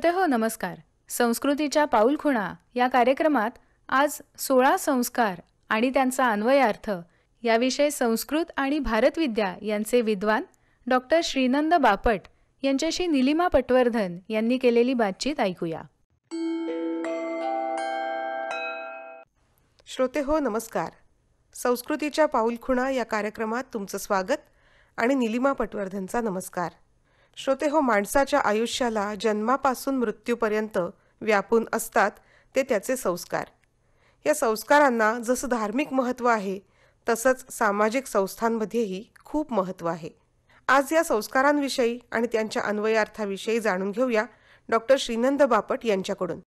श्रोते हो नमस्कार संस्कृतीच्या पाऊलखुणा या कार्यक्रमात आज सोळा संस्कार आणि त्यांचा अन्वयार्थ याविषयी संस्कृत आणि भारतविद्या यांचे विद्वान डॉक्टर श्रीनंद बापट यांच्याशी निलिमा पटवर्धन यांनी केलेली बातचीत ऐकूया श्रोते हो नमस्कार संस्कृतीच्या पाऊलखुणा या कार्यक्रमात तुमचं स्वागत आणि निलिमा पटवर्धनचा नमस्कार श्रोते हो माणसाच्या आयुष्याला जन्मापासून मृत्यूपर्यंत व्यापून असतात ते त्याचे संस्कार या संस्कारांना जसं धार्मिक महत्त्व आहे तसंच सामाजिक संस्थांमध्येही खूप महत्त्व आहे आज या संस्कारांविषयी आणि त्यांच्या अन्वयार्थाविषयी जाणून घेऊया डॉक्टर श्रीनंद बापट यांच्याकडून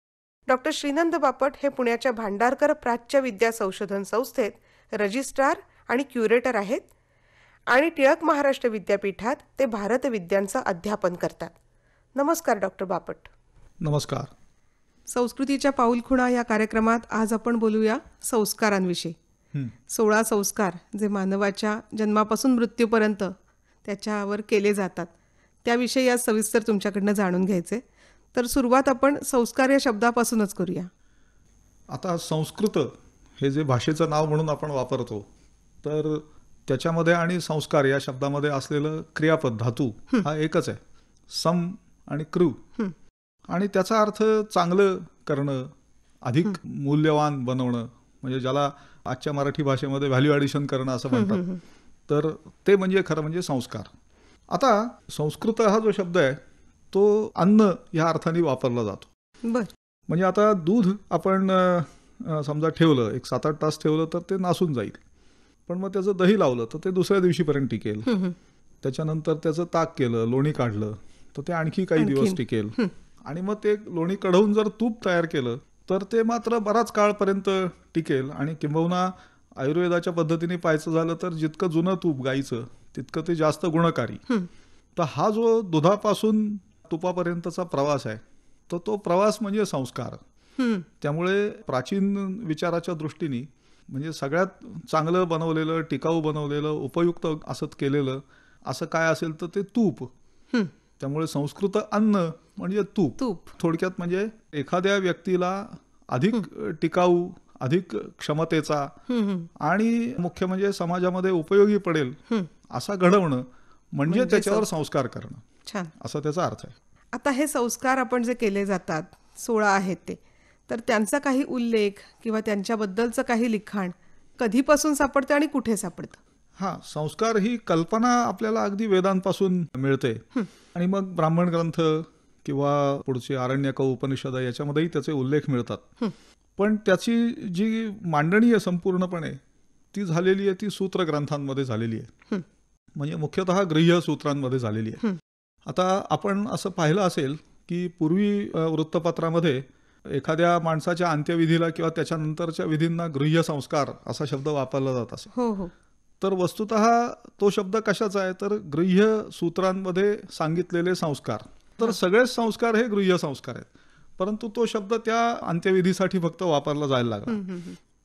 डॉक्टर श्रीनंद बापट हे पुण्याच्या भांडारकर प्राच्य विद्या संशोधन संस्थेत रजिस्ट्रार आणि क्युरेटर आहेत आणि टिळक महाराष्ट्र विद्यापीठात ते भारत विद्यांचं अध्यापन करतात नमस्कार डॉक्टर बापट नमस्कार संस्कृतीच्या पाऊलखुणा या कार्यक्रमात आज आपण बोलूया संस्कारांविषयी सोळा संस्कार जे मानवाच्या जन्मापासून मृत्यूपर्यंत त्याच्यावर केले जातात त्याविषयी आज सविस्तर तुमच्याकडनं जाणून घ्यायचे तर सुरुवात आपण संस्कार या शब्दापासूनच करूया आता संस्कृत हे जे भाषेचं नाव म्हणून आपण वापरतो तर त्याच्यामध्ये आणि संस्कार या शब्दामध्ये असलेलं क्रियापद धातू हा एकच आहे सम आणि क्रू आणि त्याचा अर्थ चांगलं करणं अधिक मूल्यवान बनवणं म्हणजे ज्याला आजच्या मराठी भाषेमध्ये व्हॅल्यू ॲडिशन करणं असं म्हणतात तर ते म्हणजे खरं म्हणजे संस्कार आता संस्कृत हा जो शब्द आहे तो अन्न या अर्थाने वापरला जातो म्हणजे आता दूध आपण समजा ठेवलं एक सात आठ तास ठेवलं तर ते नासून जाईल पण मग त्याचं दही लावलं तर ते दुसऱ्या दिवशीपर्यंत टिकेल त्याच्यानंतर त्याचं ताक केलं लोणी काढलं तर ते आणखी काही दिवस टिकेल आणि मग ते लोणी कढवून जर तूप तयार केलं तर ते मात्र बराच काळपर्यंत टिकेल आणि किंबहुना आयुर्वेदाच्या पद्धतीने पाहायचं झालं तर जितकं जुनं तूप गायचं तितकं ते जास्त गुणकारी तर हा जो दुधापासून तुपापर्यंतचा प्रवास आहे तर तो प्रवास म्हणजे संस्कार त्यामुळे प्राचीन विचाराच्या दृष्टीने म्हणजे सगळ्यात चांगलं बनवलेलं टिकाऊ बनवलेलं उपयुक्त असत केलेलं असं काय असेल तर ते तूप त्यामुळे संस्कृत अन्न म्हणजे तूप तूप थोडक्यात म्हणजे एखाद्या व्यक्तीला अधिक टिकाऊ अधिक क्षमतेचा आणि मुख्य म्हणजे समाजामध्ये उपयोगी पडेल असा घडवणं म्हणजे, म्हणजे त्याच्यावर संस्कार करणं छान असा त्याचा अर्थ आहे आता हे संस्कार आपण जे केले जातात सोळा आहेत ते तर त्यांचा काही उल्लेख किंवा त्यांच्याबद्दलचं काही लिखाण कधीपासून सापडतं आणि कुठे सापडतं हा संस्कार ही कल्पना आपल्याला अगदी वेदांपासून मिळते आणि मग ब्राह्मण ग्रंथ किंवा पुढचे आरण्यक उपनिषद याच्यामध्येही त्याचे उल्लेख मिळतात पण त्याची जी मांडणी आहे संपूर्णपणे ती झालेली आहे ती सूत्र ग्रंथांमध्ये झालेली आहे म्हणजे मुख्यतः गृह्य सूत्रांमध्ये झालेली आहे आता आपण असं पाहिलं असेल की पूर्वी वृत्तपत्रामध्ये एखाद्या माणसाच्या अंत्यविधीला किंवा त्याच्यानंतरच्या विधींना गृह्य संस्कार असा शब्द वापरला जात असे हो हो तर वस्तुत तो शब्द कशाचा आहे तर गृह्य सूत्रांमध्ये सांगितलेले संस्कार तर सगळेच संस्कार हे गृह्य संस्कार आहेत परंतु तो शब्द त्या अंत्यविधीसाठी फक्त वापरला जायला लागला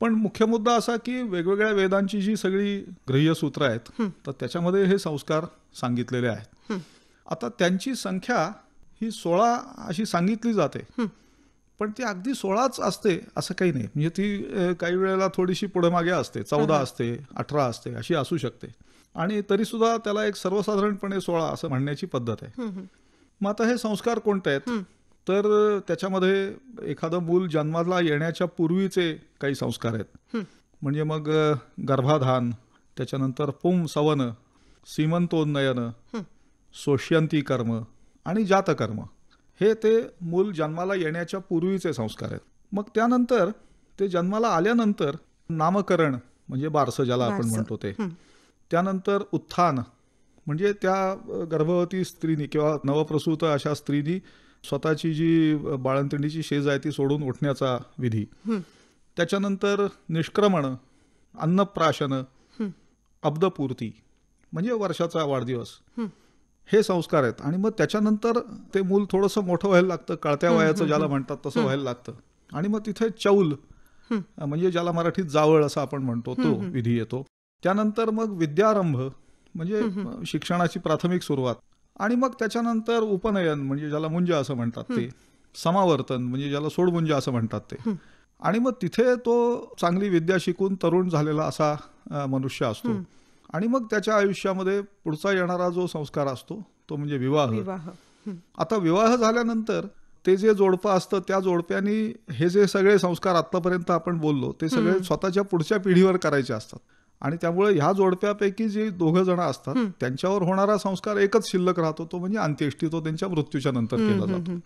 पण मुख्य मुद्दा असा की वेगवेगळ्या वेदांची जी सगळी गृह्य सूत्र आहेत तर त्याच्यामध्ये हे संस्कार सांगितलेले आहेत आता त्यांची संख्या ही सोळा अशी सांगितली जाते पण ती अगदी सोळाच असते असं काही नाही म्हणजे ती काही वेळेला थोडीशी पुढे मागे असते चौदा असते अठरा असते अशी असू शकते आणि तरी सुद्धा त्याला एक सर्वसाधारणपणे सोळा असं म्हणण्याची पद्धत आहे मग आता हे संस्कार कोणते आहेत तर त्याच्यामध्ये एखादं मूल जन्माला येण्याच्या पूर्वीचे काही संस्कार आहेत म्हणजे मग गर्भाधान त्याच्यानंतर पुम सवन सीमंतोन्नयन सोष्यंती कर्म आणि जातकर्म हे ते मूल जन्माला येण्याच्या पूर्वीचे संस्कार आहेत मग त्यानंतर ते जन्माला आल्यानंतर नामकरण म्हणजे बारसं ज्याला आपण म्हणतो ते त्यानंतर उत्थान म्हणजे त्या गर्भवती स्त्रीनी किंवा नवप्रसूत अशा स्त्रीनी स्वतःची जी बाळंतिणीची शेज आहे ती सोडून उठण्याचा विधी त्याच्यानंतर निष्क्रमण अन्नप्राशन अब्दपूर्ती म्हणजे वर्षाचा वाढदिवस हे संस्कार आहेत आणि मग त्याच्यानंतर ते मूल थोडंसं मोठं व्हायला लागतं कळत्या वयाचं ज्याला म्हणतात तसं व्हायला लागतं आणि मग तिथे चौल म्हणजे ज्याला मराठीत जावळ असं आपण म्हणतो तो विधी येतो त्यानंतर मग विद्यारंभ म्हणजे शिक्षणाची प्राथमिक सुरुवात आणि मग त्याच्यानंतर उपनयन म्हणजे ज्याला मुंज असं म्हणतात ते समावर्तन म्हणजे ज्याला सोडमुंजा असं म्हणतात ते आणि मग तिथे तो चांगली विद्या शिकून तरुण झालेला असा मनुष्य असतो आणि मग त्याच्या आयुष्यामध्ये पुढचा येणारा जो संस्कार असतो तो म्हणजे विवाह आता विवाह झाल्यानंतर ते जे जोडपं असतं त्या जोडप्यानी हे जे सगळे संस्कार आतापर्यंत आपण बोललो ते सगळे स्वतःच्या पुढच्या पिढीवर करायचे असतात आणि त्यामुळे ह्या जोडप्यापैकी जे दोघं जण असतात त्यांच्यावर होणारा संस्कार एकच शिल्लक राहतो तो म्हणजे अंत्येष्टी तो त्यांच्या मृत्यूच्या नंतर केला जातो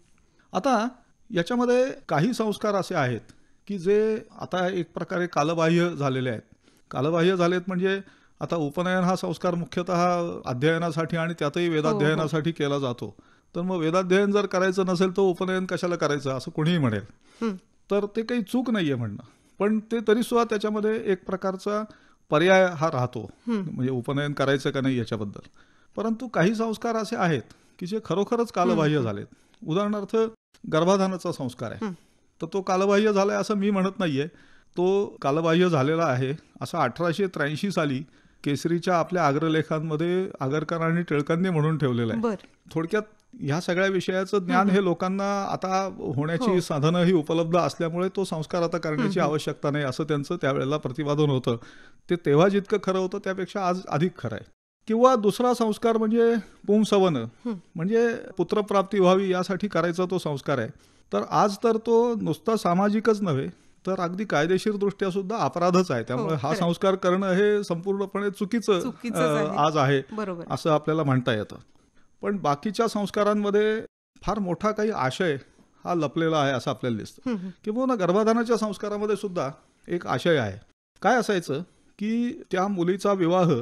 आता याच्यामध्ये काही संस्कार असे आहेत की जे आता एक प्रकारे कालबाह्य झालेले आहेत कालबाह्य झालेत म्हणजे आता उपनयन हा संस्कार मुख्यतः अध्ययनासाठी आणि त्यातही हो, हो. वेदाध्ययनासाठी केला जातो तर मग वेदाध्ययन जर करायचं नसेल तर उपनयन कशाला करायचं असं कोणीही म्हणेल तर ते काही चूक नाहीये म्हणणं पण ते तरी सुद्धा त्याच्यामध्ये एक प्रकारचा पर्याय हा राहतो म्हणजे उपनयन करायचं का नाही याच्याबद्दल परंतु काही संस्कार असे आहेत की जे खरोखरच कालबाह्य झालेत उदाहरणार्थ गर्भाधानाचा संस्कार आहे तर तो कालबाह्य झालाय असं मी म्हणत नाहीये तो कालबाह्य झालेला आहे असं अठराशे त्र्याऐंशी साली केसरीच्या आपल्या आग्रलेखांमध्ये आगरकर आणि टिळकांनी म्हणून ठेवलेलं आहे थोडक्यात ह्या सगळ्या विषयाचं ज्ञान हे लोकांना आता होण्याची हो. साधनं ही उपलब्ध असल्यामुळे तो संस्कार आता करण्याची आवश्यकता नाही असं त्यांचं त्यावेळेला प्रतिपादन होतं ते तेव्हा जितकं खरं होतं त्यापेक्षा आज अधिक खरं आहे किंवा दुसरा संस्कार म्हणजे पुंसवन म्हणजे पुत्रप्राप्ती व्हावी यासाठी करायचा तो संस्कार आहे तर आज तर तो नुसता सामाजिकच नव्हे तर अगदी कायदेशीर दृष्ट्या सुद्धा अपराधच आहे हो, त्यामुळे हा संस्कार करणं हे संपूर्णपणे चुकीचं आज आहे असं आपल्याला म्हणता येतं पण बाकीच्या संस्कारांमध्ये फार मोठा काही आशय हा लपलेला आहे असं आपल्याला दिसतं किंवा गर्भाधानाच्या संस्कारामध्ये सुद्धा एक आशय आहे काय असायचं की त्या मुलीचा विवाह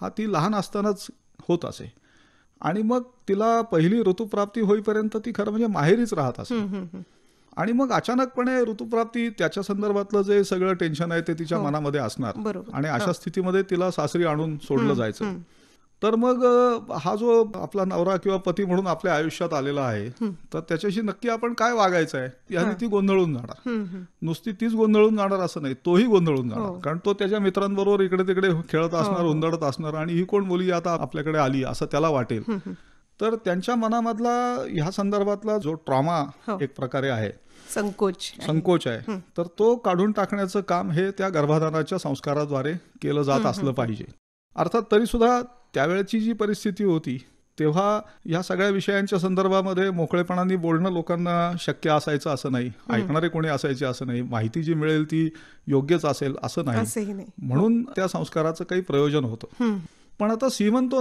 हा ती लहान असतानाच होत असे आणि मग तिला पहिली ऋतुप्राप्ती होईपर्यंत ती खरं म्हणजे माहेरीच राहत असे आणि मग अचानकपणे ऋतुप्राप्ती त्याच्या संदर्भातलं जे सगळं टेन्शन आहे ते तिच्या हो. मनामध्ये असणार आणि अशा हो. स्थितीमध्ये तिला सासरी आणून सोडलं जायचं तर मग हा जो आपला नवरा किंवा पती म्हणून आपल्या आयुष्यात आलेला आहे तर त्याच्याशी नक्की आपण काय वागायचं आहे याने ती गोंधळून जाणार नुसती तीच गोंधळून जाणार असं नाही तोही गोंधळून जाणार हो. कारण तो त्याच्या मित्रांबरोबर इकडे तिकडे खेळत असणार गोंधळत असणार आणि ही कोण मुली आता आपल्याकडे आली असं त्याला वाटेल तर त्यांच्या मनामधला ह्या संदर्भातला जो ट्रॉमा हो. एक प्रकारे आहे संकोच संकोच आहे तर तो काढून टाकण्याचं काम हे त्या गर्भाधानाच्या संस्काराद्वारे केलं जात असलं पाहिजे अर्थात तरी सुद्धा त्यावेळेची जी परिस्थिती होती तेव्हा या सगळ्या विषयांच्या संदर्भामध्ये मोकळेपणाने बोलणं लोकांना शक्य असायचं असं नाही ऐकणारे कोणी असायचे असं नाही माहिती जी मिळेल ती योग्यच असेल असं नाही म्हणून त्या संस्काराचं काही प्रयोजन होतं पण आता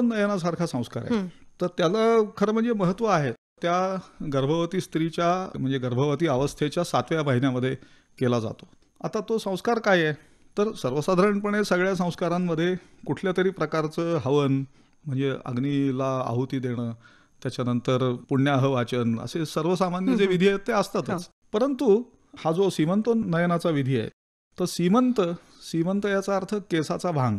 नयनासारखा संस्कार आहे तर त्याला खरं म्हणजे महत्त्व आहे त्या गर्भवती स्त्रीच्या म्हणजे गर्भवती अवस्थेच्या सातव्या महिन्यामध्ये केला जातो आता तो संस्कार काय आहे तर सर्वसाधारणपणे सगळ्या संस्कारांमध्ये कुठल्या तरी प्रकारचं हवन म्हणजे अग्नीला आहुती देणं त्याच्यानंतर पुण्याह वाचन असे सर्वसामान्य जे विधी आहेत ते असतातच परंतु हा जो सीमंत नयनाचा विधी आहे तर सीमंत सीमंत याचा अर्थ केसाचा भांग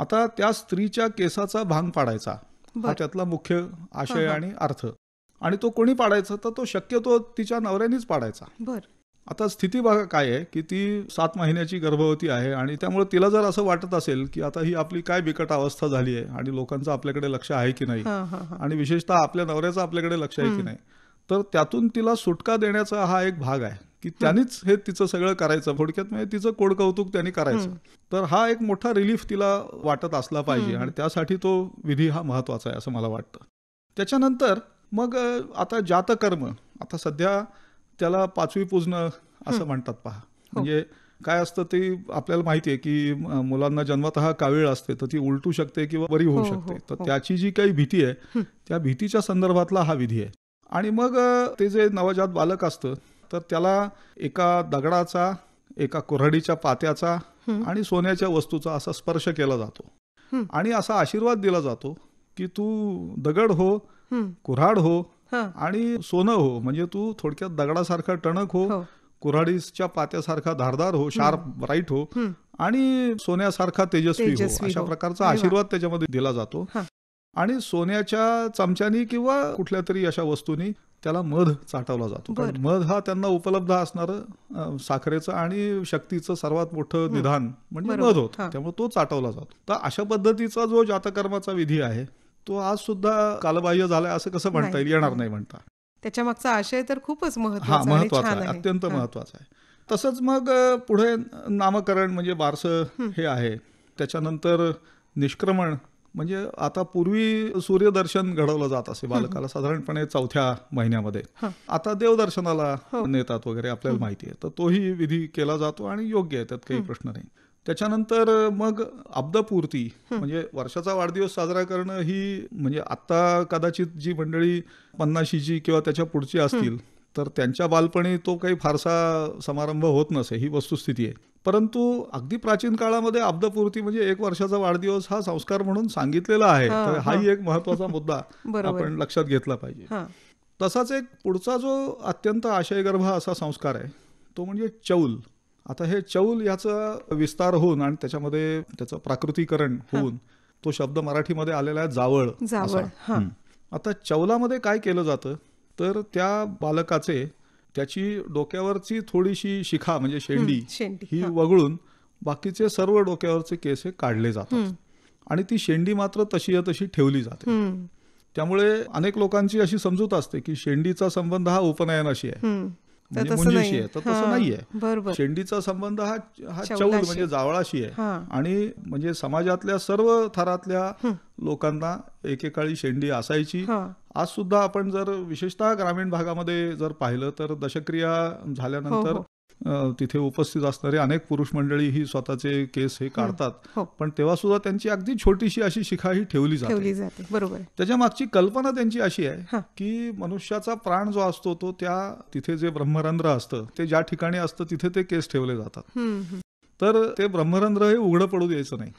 आता त्या स्त्रीच्या केसाचा भांग पाडायचा हा त्यातला मुख्य आशय आणि अर्थ आणि तो कोणी पाडायचा तर तो शक्यतो तिच्या नवऱ्यानीच पाडायचा बरं आता स्थिती बघा काय आहे की ती सात महिन्याची गर्भवती आहे आणि त्यामुळे तिला जर असं वाटत असेल की आता ही आपली काय बिकट अवस्था झाली आहे आणि लोकांचं आपल्याकडे लक्ष आहे की नाही आणि विशेषतः आपल्या नवऱ्याचं आपल्याकडे लक्ष आहे की नाही तर त्यातून तिला सुटका देण्याचा हा एक भाग आहे की त्यांनीच हे तिचं सगळं करायचं फोडक्यात म्हणजे तिचं कोडकौतुक त्यांनी करायचं तर हा एक मोठा रिलीफ तिला वाटत असला पाहिजे आणि त्यासाठी तो विधी हा महत्त्वाचा आहे असं मला वाटतं त्याच्यानंतर मग आता जातकर्म आता सध्या त्याला पाचवी पूजणं असं म्हणतात पहा हो. म्हणजे काय असतं ते आपल्याला माहिती आहे की मुलांना जन्मत कावीळ असते तर ती उलटू शकते किंवा बरी होऊ हो, हो, शकते तर त्याची जी काही भीती आहे त्या भीतीच्या संदर्भातला हा विधी आहे आणि मग ते जे नवजात बालक असतं तर त्याला एका दगडाचा एका कुऱ्हाडीच्या पात्याचा आणि सोन्याच्या वस्तूचा असा स्पर्श केला जातो आणि असा आशीर्वाद दिला जातो की तू दगड हो कुऱ्हाड हो आणि सोनं हो म्हणजे तू थोडक्यात दगडासारखा टणक हो, हो कुऱ्हाडीच्या पात्यासारखा धारदार हो शार्प ब्राईट हो आणि सोन्यासारखा तेजस्वी हो अशा हो. प्रकारचा आशीर्वाद त्याच्यामध्ये दिला जातो आणि सोन्याच्या चमच्यानी किंवा कुठल्या तरी अशा वस्तूंनी त्याला मध चाटवला जातो कारण मध हा त्यांना उपलब्ध असणारं साखरेचं आणि शक्तीचं सर्वात मोठं निधान म्हणजे मध होत त्यामुळे तो चाटवला जातो तर अशा पद्धतीचा जो जातकर्माचा विधी आहे तो आज सुद्धा कालबाह्य झालाय असं कसं म्हणता येईल येणार हो. नाही म्हणता त्याच्या मागचा आशय तर खूपच हा महत्वाचा आहे अत्यंत महत्वाचा आहे तसंच मग पुढे नामकरण म्हणजे बारसं हे आहे त्याच्यानंतर निष्क्रमण म्हणजे आता पूर्वी सूर्यदर्शन घडवलं जात असे बालकाला साधारणपणे चौथ्या महिन्यामध्ये आता देवदर्शनाला हो. नेतात वगैरे आपल्याला माहिती आहे तर तोही विधी केला जातो आणि योग्य आहे त्यात काही प्रश्न नाही त्याच्यानंतर मग अब्दपूर्ती म्हणजे वर्षाचा वाढदिवस साजरा करणं ही म्हणजे आत्ता कदाचित जी मंडळी पन्नाशीची किंवा त्याच्या पुढची असतील तर त्यांच्या बालपणी तो काही फारसा समारंभ होत नसे ही वस्तुस्थिती आहे परंतु अगदी प्राचीन काळामध्ये अब्दपूर्ती म्हणजे एक वर्षाचा वाढदिवस हा संस्कार म्हणून सांगितलेला आहे तर हाही एक महत्वाचा मुद्दा आपण लक्षात घेतला पाहिजे तसाच एक पुढचा जो अत्यंत आशयगर्भ असा संस्कार आहे तो म्हणजे चौल आता हे चौल याचा विस्तार होऊन आणि त्याच्यामध्ये त्याचं प्राकृतीकरण होऊन तो शब्द मराठीमध्ये आलेला आहे जावळ जावळ आता चौलामध्ये काय केलं जातं तर त्या बालकाचे त्याची डोक्यावरची थोडीशी शिखा म्हणजे शेंडी ही वगळून बाकीचे सर्व डोक्यावरचे केस हे काढले जातात आणि ती शेंडी मात्र तशी तशी ठेवली जाते त्यामुळे अनेक लोकांची अशी समजूत असते की शेंडीचा संबंध हा उपनयनाशी आहे तसं नाहीये शेंडीचा संबंध हा हा चौर म्हणजे जावळाशी आहे आणि म्हणजे समाजातल्या सर्व थरातल्या लोकांना एकेकाळी शेंडी असायची आज सुद्धा आपण जर विशेषतः ग्रामीण भागामध्ये जर पाहिलं तर दशक्रिया हो, झाल्यानंतर हो. तिथे उपस्थित असणारे अनेक पुरुष मंडळी ही स्वतःचे केस हे हो, काढतात हो. पण तेव्हा सुद्धा त्यांची अगदी छोटीशी अशी शिखा ही ठेवली जाते बरोबर त्याच्या मागची कल्पना त्यांची अशी आहे की मनुष्याचा प्राण जो असतो तो त्या तिथे जे ब्रह्मरंध्र असतं ते ज्या ठिकाणी असतं तिथे ते केस ठेवले जातात तर ते ब्रह्मरंध्र हे उघडं पडू द्यायचं नाही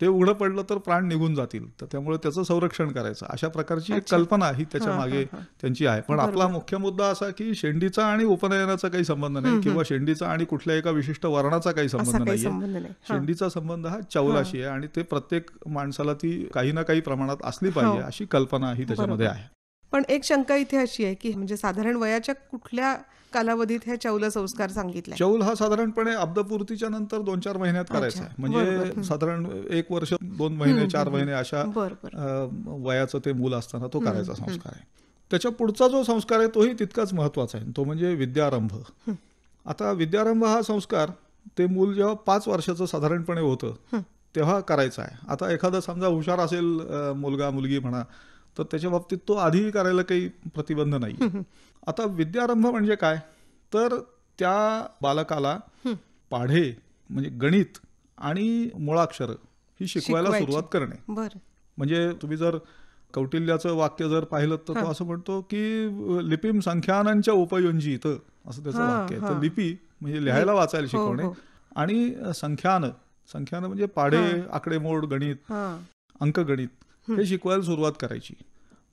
ते उघडं पडलं तर प्राण निघून जातील तर त्यामुळे त्याचं संरक्षण करायचं अशा प्रकारची एक कल्पना ही त्याच्या मागे त्यांची आहे पण आपला मुख्य मुद्दा असा की शेंडीचा आणि उपनयनाचा काही संबंध नाही किंवा शेंडीचा आणि कुठल्या एका विशिष्ट वर्णाचा काही संबंध नाही शेंडीचा संबंध हा चौलाशी आहे आणि ते प्रत्येक माणसाला ती काही ना काही प्रमाणात असली हो. पाहिजे अशी कल्पना ही त्याच्यामध्ये आहे पण एक शंका इथे अशी आहे की म्हणजे साधारण वयाच्या कुठल्या कालावधीत हे चौल संस्कार सांगितले चौल हा साधारणपणे अब्दपूर्तीच्या नंतर दोन चार महिन्यात करायचा म्हणजे साधारण एक वर्ष दोन महिने चार महिने अशा वयाचं ते मूल असताना तो करायचा संस्कार आहे त्याच्या पुढचा जो संस्कार आहे तोही तितकाच महत्वाचा आहे तो म्हणजे विद्यारंभ आता विद्यारंभ हा संस्कार ते मूल जेव्हा पाच वर्षाचं साधारणपणे होतं तेव्हा करायचं आहे आता एखादा समजा हुशार असेल मुलगा मुलगी म्हणा तर त्याच्या बाबतीत तो आधी करायला काही प्रतिबंध नाही आता विद्यारंभ म्हणजे काय तर त्या बालकाला पाढे म्हणजे गणित आणि मुळाक्षर ही शिकवायला सुरुवात करणे म्हणजे तुम्ही जर कौटिल्याचं वाक्य जर पाहिलं तर तो असं म्हणतो की लिपीम संख्यानांच्या उपयोंजी इथं असं त्याचं वाक्य आहे तर लिपी म्हणजे लिहायला वाचायला हो, शिकवणे हो. आणि संख्यान संख्यान म्हणजे पाढे आकडेमोड गणित अंकगणित हे शिकवायला सुरुवात करायची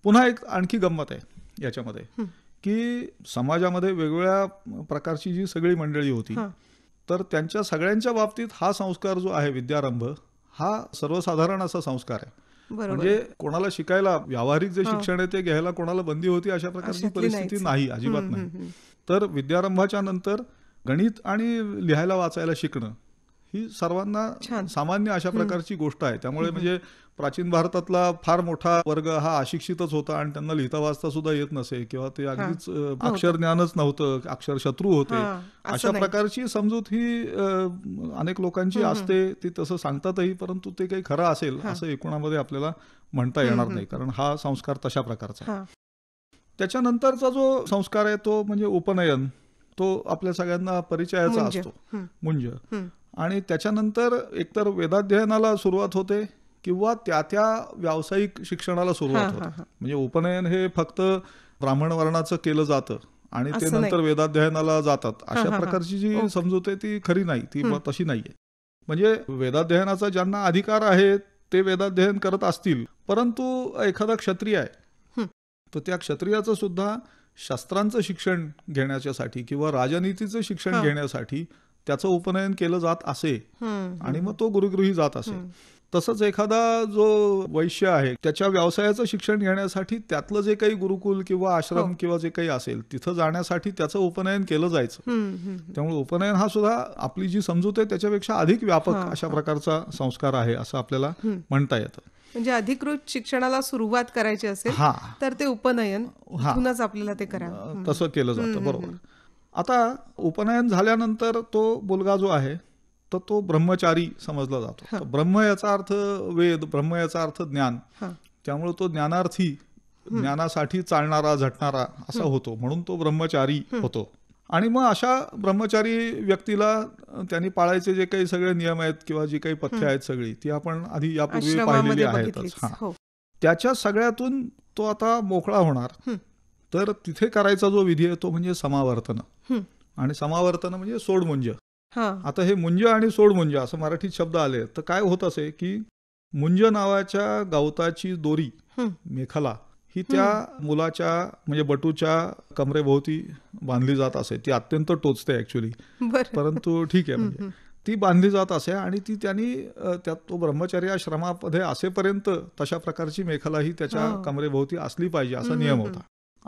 पुन्हा एक आणखी गंमत आहे याच्यामध्ये की समाजामध्ये वेगवेगळ्या प्रकारची जी सगळी मंडळी होती तर त्यांच्या सगळ्यांच्या बाबतीत हा संस्कार जो आहे विद्यारंभ हा सर्वसाधारण असा संस्कार आहे म्हणजे कोणाला शिकायला व्यावहारिक जे शिक्षण आहे ते घ्यायला कोणाला बंदी होती अशा प्रकारची परिस्थिती नाही अजिबात नाही तर विद्यारंभाच्या नंतर गणित आणि लिहायला वाचायला शिकणं ही सर्वांना सामान्य अशा प्रकारची गोष्ट आहे त्यामुळे म्हणजे प्राचीन भारतातला फार मोठा वर्ग हा अशिक्षितच होता आणि त्यांना लिहिता वाचता सुद्धा येत नसे किंवा ते अगदीच हो. अक्षर ज्ञानच नव्हतं अक्षर शत्रू होते अशा प्रकारची समजूत ही अनेक लोकांची असते ती तसं सांगतातही परंतु ते काही खरं असेल असं एकूणामध्ये आपल्याला म्हणता येणार नाही कारण हा संस्कार तशा प्रकारचा त्याच्यानंतरचा जो संस्कार आहे तो म्हणजे उपनयन तो आपल्या सगळ्यांना परिचयाचा असतो मुंज आणि त्याच्यानंतर एकतर वेदाध्ययनाला सुरुवात होते किंवा त्या त्या व्यावसायिक शिक्षणाला सुरुवात होते म्हणजे उपनयन हे फक्त ब्राह्मण वर्णाचं केलं जातं आणि ते नंतर वेदाध्ययनाला जातात अशा प्रकारची जी आहे ती खरी नाही ती तशी नाहीये म्हणजे वेदाध्ययनाचा ज्यांना अधिकार आहे ते वेदाध्ययन करत असतील परंतु एखादा क्षत्रिय आहे तर त्या क्षत्रियाचं सुद्धा शास्त्रांचं शिक्षण घेण्याच्यासाठी किंवा राजनीतीचं शिक्षण घेण्यासाठी त्याचं उपनयन केलं जात असे आणि मग तो गुरुगृही जात असे तसंच एखादा जो वैश्य आहे त्याच्या व्यवसायाचं शिक्षण घेण्यासाठी त्यातलं जे काही गुरुकुल किंवा हो. आश्रम किंवा जे काही असेल तिथं जाण्यासाठी त्याचं उपनयन केलं जायचं त्यामुळे उपनयन हा सुद्धा आपली जी समजूत आहे त्याच्यापेक्षा अधिक व्यापक अशा प्रकारचा संस्कार आहे असं आपल्याला म्हणता येतं म्हणजे अधिकृत शिक्षणाला सुरुवात करायची असेल तर ते उपनयन आपल्याला ते करा तसं केलं जातं बरोबर आता उपनयन झाल्यानंतर तो मुलगा जो आहे तर तो ब्रह्मचारी समजला जातो ब्रह्म याचा अर्थ वेद ब्रह्म याचा अर्थ ज्ञान त्यामुळे तो ज्ञानार्थी ज्ञानासाठी चालणारा झटणारा असा होतो म्हणून तो ब्रह्मचारी होतो आणि मग अशा ब्रह्मचारी व्यक्तीला त्यांनी पाळायचे जे काही सगळे नियम आहेत किंवा जी काही पथ्य आहेत सगळी ती आपण आधी यापूर्वी पाहिलेली आहेत हो. त्याच्या सगळ्यातून तो आता मोकळा होणार तर तिथे करायचा जो विधी आहे तो म्हणजे समावर्तन आणि समावर्तन म्हणजे सोडमुंज आता हे मुंज आणि सोड मुंज असं मराठीत शब्द आले तर काय होत असे की मुंज नावाच्या गवताची दोरी मेखला ही त्या मुलाच्या म्हणजे बटूच्या कमरेभोवती बांधली जात असे ती अत्यंत टोचते ऍक्च्युली परंतु ठीक आहे म्हणजे ती बांधली जात असे आणि ती त्यांनी त्यात तो ब्रह्मचर्य श्रमामध्ये असेपर्यंत तशा प्रकारची मेखला ही त्याच्या कमरेभोवती असली पाहिजे असा नियम होता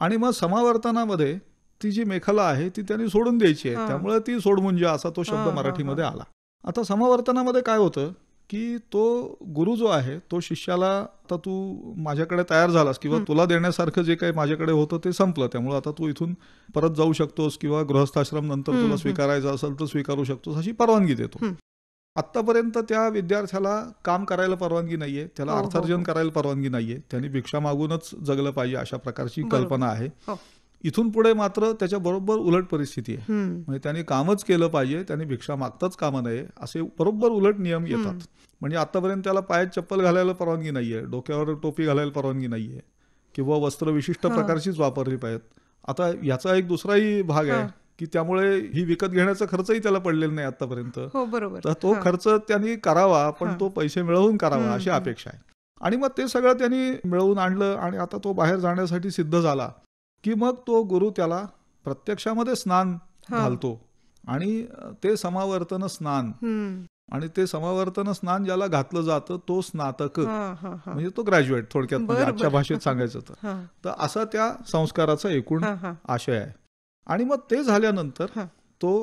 आणि मग समावर्तनामध्ये ती जी मेखला आहे ती त्यांनी सोडून द्यायची आहे त्यामुळे ती सोड म्हणजे असा तो शब्द मराठीमध्ये आला आता समावर्तनामध्ये काय होतं की तो गुरु जो आहे तो शिष्याला आता तू माझ्याकडे तयार झालास किंवा तुला देण्यासारखं जे काही माझ्याकडे होतं ते संपलं त्यामुळे आता तू इथून परत जाऊ शकतोस किंवा गृहस्थाश्रम नंतर तुला स्वीकारायचं असेल तर स्वीकारू शकतोस अशी परवानगी देतो आतापर्यंत त्या विद्यार्थ्याला काम करायला परवानगी नाहीये त्याला हो, हो, अर्थार्जन हो. करायला परवानगी नाहीये त्याने भिक्षा मागूनच जगलं पाहिजे अशा प्रकारची कल्पना आहे इथून पुढे मात्र त्याच्याबरोबर उलट परिस्थिती आहे म्हणजे त्यांनी कामच केलं पाहिजे त्यांनी भिक्षा मागताच काम नये असे बरोबर उलट नियम येतात म्हणजे आतापर्यंत त्याला पायात चप्पल घालायला परवानगी नाहीये डोक्यावर टोपी घालायला परवानगी नाहीये किंवा वस्त्र विशिष्ट प्रकारचीच वापरली पाहिजेत आता याचा एक दुसराही भाग आहे की त्यामुळे ही विकत घेण्याचा खर्चही त्याला पडलेला नाही आतापर्यंत हो, तर तो खर्च त्यांनी करावा पण तो पैसे मिळवून करावा अशी अपेक्षा आहे आणि मग ते सगळं त्यांनी मिळवून आणलं आणि आता तो बाहेर जाण्यासाठी सिद्ध झाला की मग तो गुरु त्याला प्रत्यक्षामध्ये स्नान घालतो आणि ते समावर्तन स्नान आणि ते समावर्तन स्नान ज्याला घातलं जातं तो स्नातक म्हणजे तो ग्रॅज्युएट थोडक्यात म्हणजे आजच्या भाषेत सांगायचं तर असा त्या संस्काराचा एकूण आशय आहे आणि मग ते झाल्यानंतर तो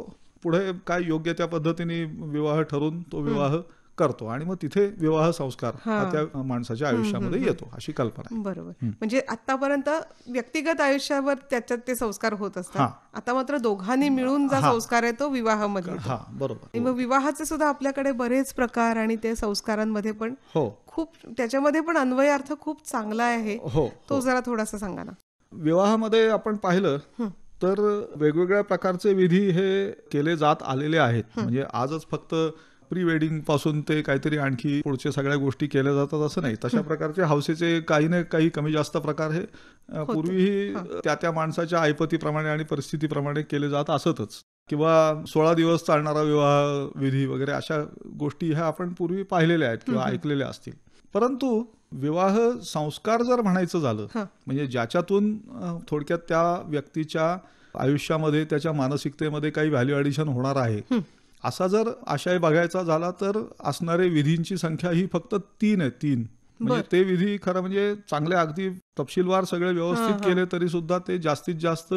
पुढे काय योग्य त्या पद्धतीने विवाह ठरून तो विवाह करतो आणि मग तिथे विवाह संस्कार त्या माणसाच्या आयुष्यामध्ये येतो अशी कल्पना बरोबर म्हणजे आतापर्यंत व्यक्तिगत आयुष्यावर त्याच्यात ते संस्कार होत असतात आता मात्र दोघांनी मिळून जो संस्कार आहे तो विवाहामध्ये बरोबर मग हो. विवाहाचे सुद्धा आपल्याकडे बरेच प्रकार आणि ते संस्कारांमध्ये पण हो खूप त्याच्यामध्ये पण अर्थ खूप चांगला आहे हो तो हो. जरा थोडासा सांगा ना विवाहामध्ये आपण पाहिलं तर वेगवेगळ्या प्रकारचे विधी हे केले जात आलेले आहेत म्हणजे आजच फक्त प्री वेडिंग पासून ते काहीतरी आणखी पुढच्या सगळ्या गोष्टी केल्या जातात असं नाही तशा प्रकारचे हौसेचे काही ना काही कमी जास्त प्रकार हे पूर्वीही त्या त्या माणसाच्या ऐपतीप्रमाणे आणि परिस्थितीप्रमाणे केले जात असतच किंवा सोळा दिवस चालणारा विवाह विधी वगैरे अशा गोष्टी ह्या आपण पूर्वी पाहिलेल्या आहेत किंवा ऐकलेल्या असतील परंतु विवाह संस्कार जर म्हणायचं झालं म्हणजे ज्याच्यातून थोडक्यात त्या व्यक्तीच्या आयुष्यामध्ये त्याच्या मानसिकतेमध्ये काही व्हॅल्यू ऍडिशन होणार आहे असा जर आशय बघायचा झाला तर असणारे विधींची संख्या ही फक्त तीन आहे तीन म्हणजे ते विधी खरं म्हणजे चांगले अगदी तपशीलवार सगळे व्यवस्थित केले तरी सुद्धा ते जास्तीत जास्त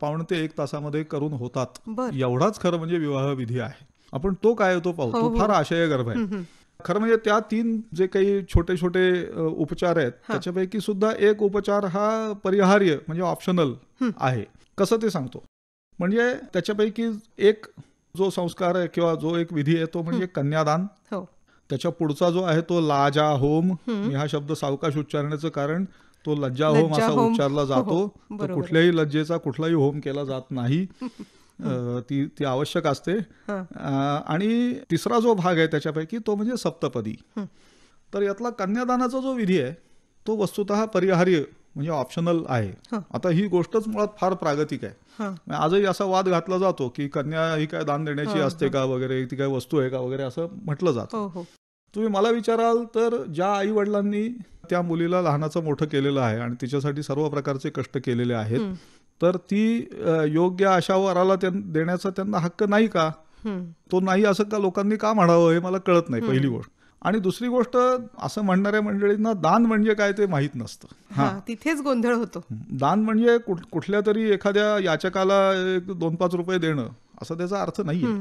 पावणे ते एक तासामध्ये करून होतात एवढाच खरं म्हणजे विवाह विधी आहे आपण तो काय होतो पाहू हो, तो हो. फार आशय गर्भ आहे खरं म्हणजे त्या तीन जे काही छोटे छोटे उपचार आहेत त्याच्यापैकी सुद्धा एक उपचार हा परिहार्य म्हणजे ऑप्शनल आहे कसं ते सांगतो म्हणजे त्याच्यापैकी एक जो संस्कार आहे किंवा जो एक विधी आहे तो म्हणजे कन्यादान हो. त्याच्या पुढचा जो आहे तो लाजा होम हा शब्द सावकाश उच्चारण्याचं कारण तो लज्जा होम असा उच्चारला हो, हो. जातो तर कुठल्याही लज्जेचा कुठलाही होम केला जात नाही ती ती आवश्यक असते आणि तिसरा जो भाग आहे त्याच्यापैकी तो म्हणजे सप्तपदी तर यातला कन्यादानाचा जो विधी आहे तो वस्तुत परिहार्य म्हणजे ऑप्शनल आहे आता ही गोष्टच मुळात फार प्रागतिक आहे आजही असा वाद घातला जातो की कन्या ही काय दान देण्याची असते का वगैरे ती काय वस्तू आहे का वगैरे असं म्हटलं जात हो, हो. तुम्ही मला विचाराल तर ज्या आई वडिलांनी त्या मुलीला लहानाचं मोठं केलेलं आहे आणि तिच्यासाठी सर्व प्रकारचे कष्ट केलेले आहेत तर ती योग्य अशा वराला देण्याचा त्यांना हक्क नाही का तो नाही असं का लोकांनी का म्हणावं हे मला कळत नाही पहिली गोष्ट आणि दुसरी गोष्ट असं म्हणणाऱ्या मंडळींना दान म्हणजे काय ते माहीत नसतं तिथेच गोंधळ होतो दान म्हणजे कुठल्या तरी एखाद्या याचकाला एक दोन पाच रुपये देणं असं त्याचा अर्थ नाहीये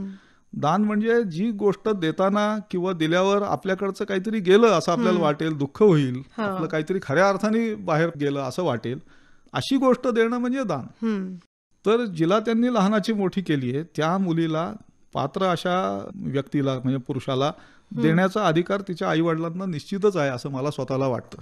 दान म्हणजे जी गोष्ट देताना किंवा दिल्यावर आपल्याकडचं काहीतरी गेलं असं आपल्याला वाटेल दुःख होईल आपलं काहीतरी खऱ्या अर्थाने बाहेर गेलं असं वाटेल अशी गोष्ट देणं म्हणजे दान तर जिला त्यांनी लहानाची मोठी केली आहे त्या मुलीला पात्र अशा व्यक्तीला म्हणजे पुरुषाला देण्याचा अधिकार तिच्या आई वडिलांना निश्चितच आहे असं मला स्वतःला वाटतं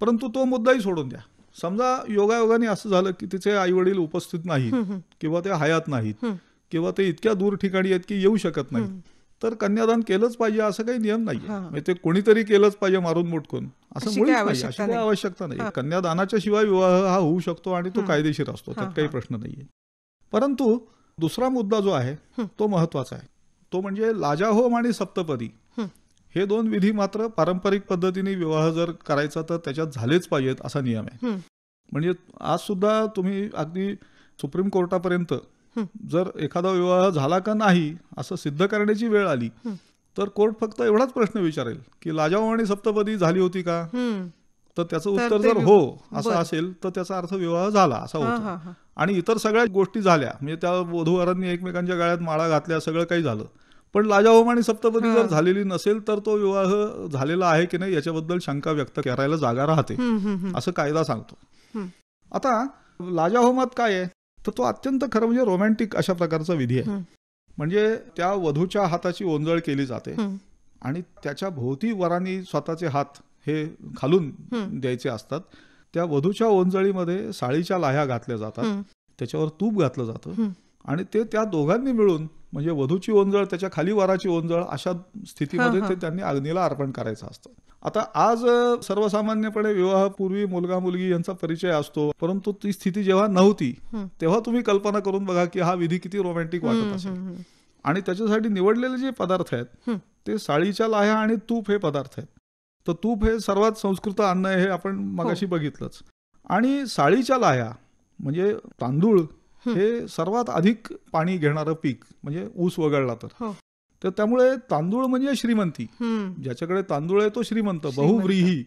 परंतु तो मुद्दाही सोडून द्या समजा योगायोगाने असं झालं की तिचे आई वडील उपस्थित नाहीत किंवा ते हयात नाहीत किंवा ते इतक्या दूर ठिकाणी आहेत की येऊ शकत नाहीत तर कन्यादान केलंच पाहिजे असं काही नियम नाही म्हणजे ते कोणीतरी केलंच पाहिजे मारून मुटकून असं मुळीच आवश्यकता नाही कन्यादानाच्या शिवाय विवाह हा होऊ शकतो आणि तो कायदेशीर असतो त्यात काही प्रश्न नाहीये परंतु दुसरा मुद्दा जो आहे तो महत्वाचा आहे तो म्हणजे लाजाहोम आणि सप्तपदी हे दोन विधी मात्र पारंपरिक पद्धतीने विवाह जर करायचा तर त्याच्यात झालेच पाहिजेत असा नियम आहे म्हणजे आज सुद्धा तुम्ही अगदी सुप्रीम कोर्टापर्यंत जर एखादा विवाह झाला का नाही असं सिद्ध करण्याची वेळ आली तर कोर्ट फक्त एवढाच प्रश्न विचारेल की आणि सप्तपदी झाली होती का तर त्याचं उत्तर जर हो असं असेल तर त्याचा अर्थ विवाह झाला असा होतो आणि इतर सगळ्या गोष्टी झाल्या म्हणजे त्या वधूवरांनी एकमेकांच्या गाळ्यात माळा घातल्या सगळं काही झालं पण आणि सप्तपदी जर झालेली नसेल तर तो विवाह झालेला आहे की नाही याच्याबद्दल शंका व्यक्त करायला जागा राहते असं कायदा सांगतो आता लाजाहोमात काय आहे तर तो अत्यंत खरं म्हणजे रोमॅन्टिक अशा प्रकारचा विधी आहे म्हणजे त्या वधूच्या हाताची ओंजळ केली जाते आणि त्याच्या भोवती वरांनी स्वतःचे हात हे खालून द्यायचे असतात त्या वधूच्या ओंजळीमध्ये साळीच्या लाह्या घातल्या जातात त्याच्यावर तूप घातलं जातं आणि ते त्या दोघांनी मिळून म्हणजे वधूची ओंजळ त्याच्या खाली वाराची ओंजळ अशा स्थितीमध्ये ते त्यांनी अग्नीला अर्पण करायचं असतं आता आज सर्वसामान्यपणे विवाहापूर्वी मुलगा मुलगी यांचा परिचय असतो परंतु ती स्थिती जेव्हा नव्हती तेव्हा तुम्ही कल्पना करून बघा की हा विधी किती रोमॅन्टिक वाटत असेल आणि त्याच्यासाठी निवडलेले जे पदार्थ आहेत ते साळीच्या लाह्या आणि तूप हे पदार्थ आहेत तर तूप हे सर्वात संस्कृत अन्न आहे हे आपण मगाशी हो. बघितलंच आणि साळीच्या लाह्या म्हणजे तांदूळ हे सर्वात अधिक पाणी घेणारं पीक म्हणजे ऊस वगळला तर हो. तर त्यामुळे तांदूळ म्हणजे श्रीमंती ज्याच्याकडे तांदूळ आहे तो श्रीमंत बहुव्रीही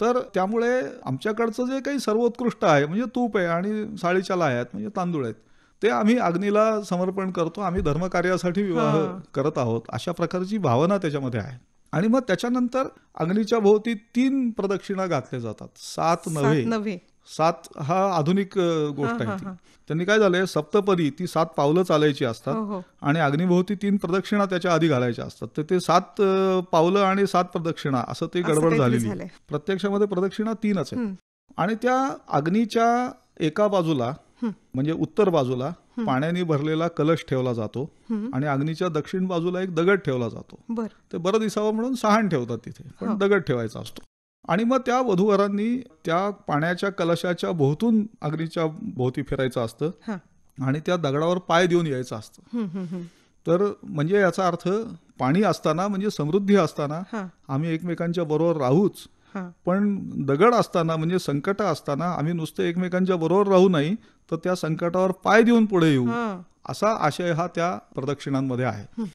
तर त्यामुळे आमच्याकडचं जे काही सर्वोत्कृष्ट आहे म्हणजे तूप आहे आणि साळीच्याला आहेत म्हणजे तांदूळ आहेत ते आम्ही अग्नीला समर्पण करतो आम्ही धर्मकार्यासाठी विवाह करत आहोत अशा प्रकारची भावना त्याच्यामध्ये आहे आणि मग त्याच्यानंतर अग्नीच्या भोवती तीन प्रदक्षिणा घातल्या जातात सात नव्हे सात हा आधुनिक गोष्ट आहे त्यांनी काय झालंय सप्तपदी ती सात पावलं चालायची असतात हो, हो. आणि अग्निभोवती तीन प्रदक्षिणा त्याच्या आधी घालायच्या असतात तर ते सात पावलं आणि सात प्रदक्षिणा असं ते गडबड झालेली प्रत्यक्षामध्ये प्रदक्षिणा तीनच आहे आणि त्या अग्नीच्या एका बाजूला म्हणजे उत्तर बाजूला पाण्याने भरलेला कलश ठेवला जातो आणि अग्नीच्या दक्षिण बाजूला एक दगड ठेवला जातो ते बरं दिसावं म्हणून सहाण ठेवतात तिथे पण हो. दगड ठेवायचा असतो आणि मग त्या वधूवरांनी त्या पाण्याच्या कलशाच्या भोवतून अग्नीच्या भोवती फिरायचं असतं आणि त्या दगडावर पाय देऊन यायचं असतं तर म्हणजे याचा अर्थ पाणी असताना म्हणजे समृद्धी असताना आम्ही एकमेकांच्या बरोबर राहूच पण दगड असताना म्हणजे संकट असताना आम्ही नुसतं एकमेकांच्या बरोबर राहू नाही तर त्या संकटावर पाय देऊन पुढे येऊ असा आशय हा त्या प्रदक्षिणांमध्ये आहे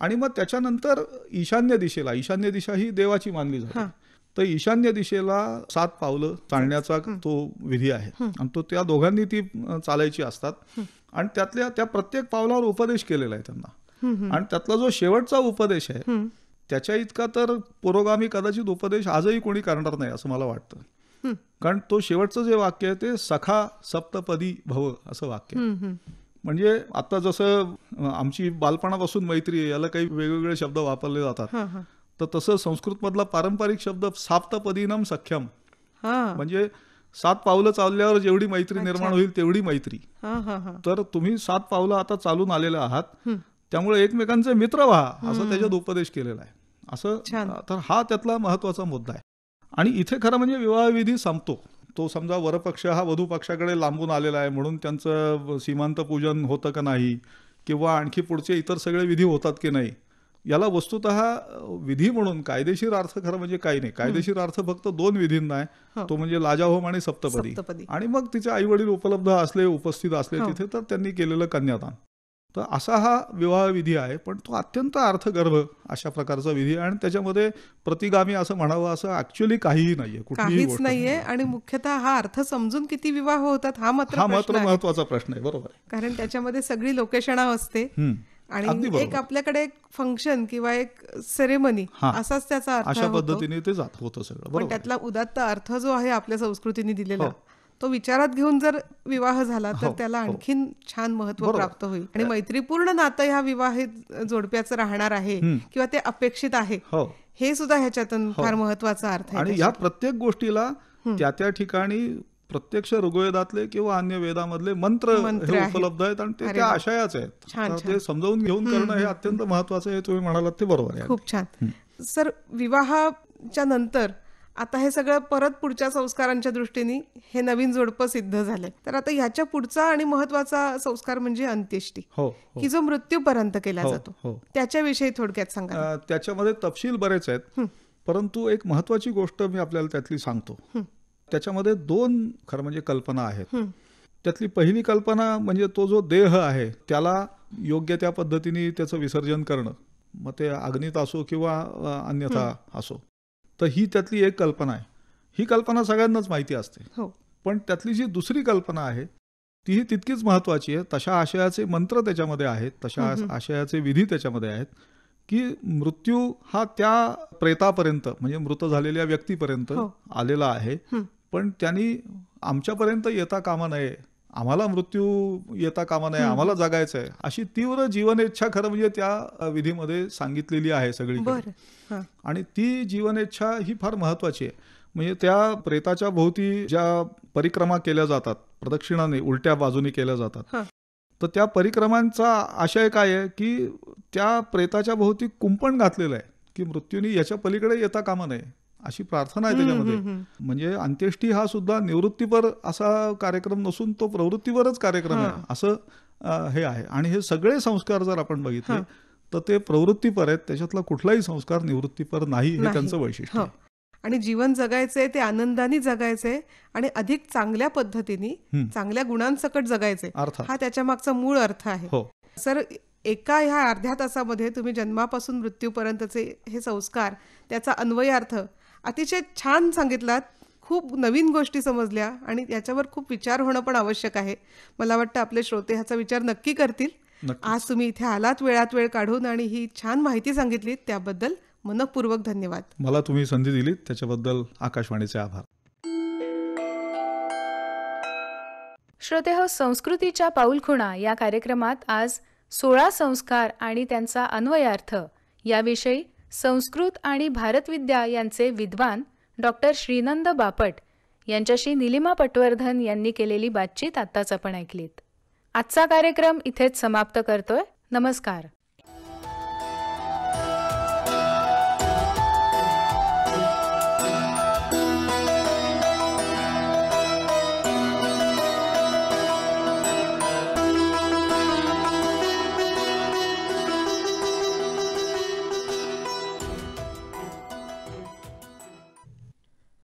आणि मग त्याच्यानंतर ईशान्य दिशेला ईशान्य दिशा ही देवाची मानली जाते तर ईशान्य दिशेला सात पावलं चालण्याचा तो विधी आहे आणि तो त्या दोघांनी ती चालायची असतात आणि त्यातल्या त्या प्रत्येक पावलावर उपदेश केलेला आहे त्यांना आणि त्यातला जो शेवटचा उपदेश आहे त्याच्या इतका तर पुरोगामी कदाचित उपदेश आजही कोणी करणार नाही असं मला वाटतं कारण तो शेवटचं जे वाक्य आहे ते सखा सप्तपदी भव असं वाक्य म्हणजे आता जसं आमची बालपणापासून मैत्री याला काही वेगवेगळे शब्द वापरले जातात तर तसं संस्कृतमधला पारंपरिक शब्द साप्तपदीनम सख्यम म्हणजे सात पावलं चालल्यावर जेवढी मैत्री निर्माण होईल तेवढी मैत्री तर तुम्ही सात पावलं आता चालून आलेले आहात त्यामुळे एकमेकांचे मित्र व्हा असं त्याच्यात उपदेश केलेला आहे असं तर हा त्यातला महत्वाचा मुद्दा आहे आणि इथे खरं म्हणजे विवाहविधी संपतो तो समजा वरपक्ष हा वधू पक्षाकडे लांबून आलेला आहे म्हणून त्यांचं सीमांत पूजन होतं का नाही किंवा आणखी पुढचे इतर सगळे विधी होतात की नाही याला वस्तुत विधी म्हणून कायदेशीर अर्थ खरं म्हणजे काही नाही कायदेशीर अर्थ फक्त दोन विधींना आहे हो. तो म्हणजे लाजाहोम आणि सप्तपदी आणि मग तिचे आई वडील उपलब्ध असले उपस्थित असले हो. तिथे तर त्यांनी केलेलं कन्यादान तर असा हा विवाह विधी आहे पण तो अत्यंत अर्थगर्भ अशा प्रकारचा विधी आणि त्याच्यामध्ये प्रतिगामी असं म्हणावं असं ऍक्च्युअली काहीही नाहीये काहीच नाहीये आणि मुख्यतः हा अर्थ समजून किती विवाह होतात हा मात्र हा मात्र महत्वाचा प्रश्न आहे बरोबर कारण त्याच्यामध्ये सगळी लोकेशणा असते आणि एक आपल्याकडे एक फंक्शन किंवा एक सेरेमनी असाच त्याचा अर्थ अशा पद्धतीने ते जात होतं सगळं पण त्यातला उदात्त अर्थ जो आहे आपल्या संस्कृतीने दिलेला हो. तो विचारात घेऊन जर विवाह झाला तर हो, त्याला हो. आणखीन छान महत्व प्राप्त होईल आणि मैत्रीपूर्ण नातं ह्या विवाहित जोडप्याचं राहणार आहे किंवा ते अपेक्षित आहे हे सुद्धा ह्याच्यातून फार महत्वाचा अर्थ आहे आणि ह्या प्रत्येक गोष्टीला त्या त्या ठिकाणी प्रत्यक्ष ऋग्वेदातले किंवा अन्य वेदामधले मंत्र उपलब्ध आहेत आणि ते त्या आशयाच आहेत ते समजावून घेऊन करणं हे अत्यंत महत्वाचं हे तुम्ही म्हणालात ते बरोबर आहे खूप छान सर विवाहाच्या नंतर आता हे सगळं परत पुढच्या संस्कारांच्या दृष्टीने हे नवीन जोडप सिद्ध झालंय तर आता ह्याच्या पुढचा आणि महत्वाचा संस्कार म्हणजे अंत्येष्टी हो, हो, की जो मृत्यूपर्यंत केला हो, जातो हो. त्याच्याविषयी थोडक्यात सांगा त्याच्यामध्ये तपशील बरेच आहेत परंतु एक महत्वाची गोष्ट मी आपल्याला त्यातली सांगतो त्याच्यामध्ये दोन खरं म्हणजे कल्पना आहेत त्यातली पहिली कल्पना म्हणजे तो जो देह आहे त्याला योग्य त्या पद्धतीने त्याचं विसर्जन करणं मग ते अग्नीत असो किंवा अन्यथा असो तर ही त्यातली एक कल्पना आहे ही कल्पना सगळ्यांनाच माहिती असते हो. पण त्यातली जी दुसरी कल्पना आहे तीही तितकीच महत्वाची आहे तशा आशयाचे मंत्र त्याच्यामध्ये आहेत तशा आशयाचे विधी त्याच्यामध्ये आहेत की मृत्यू हा त्या प्रेतापर्यंत म्हणजे मृत झालेल्या व्यक्तीपर्यंत हो. आलेला आहे पण त्यांनी आमच्यापर्यंत येता कामा नये आम्हाला मृत्यू येता कामा नये आम्हाला जगायचं आहे अशी तीव्र जीवनेच्छा खरं म्हणजे त्या विधीमध्ये सांगितलेली आहे सगळी आणि ती जीवनेच्छा ही फार महत्वाची आहे म्हणजे त्या प्रेताच्या भोवती ज्या परिक्रमा केल्या जातात प्रदक्षिणाने उलट्या बाजूने केल्या जातात तर त्या परिक्रमांचा आशय काय आहे की त्या प्रेताच्या भोवती कुंपण घातलेलं आहे की मृत्यूनी याच्या पलीकडे येता कामा नये अशी प्रार्थना आहे त्याच्यामध्ये म्हणजे अंत्येष्टी हा सुद्धा निवृत्तीपर असा कार्यक्रम नसून तो प्रवृत्तीवरच कार्यक्रम आहे असं हे आहे आणि हे सगळे संस्कार जर आपण बघितले तर ते प्रवृत्तीपर आहेत त्याच्यातला कुठलाही संस्कार निवृत्तीपर नाही हे त्यांचं वैशिष्ट्य हो. आणि जीवन जगायचंय ते आनंदाने जगायचंय आणि अधिक चांगल्या पद्धतीने चांगल्या गुणांसकट जगायचंय हा त्याच्या मागचा मूळ अर्थ आहे हो सर एका ह्या अर्ध्या तासामध्ये तुम्ही जन्मापासून मृत्यूपर्यंतचे हे संस्कार त्याचा अन्वयार्थ अतिशय छान सांगितलात खूप नवीन गोष्टी समजल्या आणि याच्यावर खूप विचार होणं पण आवश्यक आहे मला वाटतं आपले श्रोते ह्याचा विचार नक्की करतील आज तुम्ही इथे आलात वेळात वेळ काढून आणि ही छान माहिती सांगितली त्याबद्दल मनपूर्वक धन्यवाद मला तुम्ही संधी दिली त्याच्याबद्दल आकाशवाणीचे आभार श्रोते हो संस्कृतीच्या पाऊलखुणा या कार्यक्रमात आज सोळा संस्कार आणि त्यांचा अन्वयार्थ याविषयी संस्कृत आणि भारतविद्या यांचे विद्वान डॉक्टर श्रीनंद बापट यांच्याशी निलिमा पटवर्धन यांनी केलेली बातचीत आत्ताच आपण ऐकलीत आजचा कार्यक्रम इथेच समाप्त करतोय नमस्कार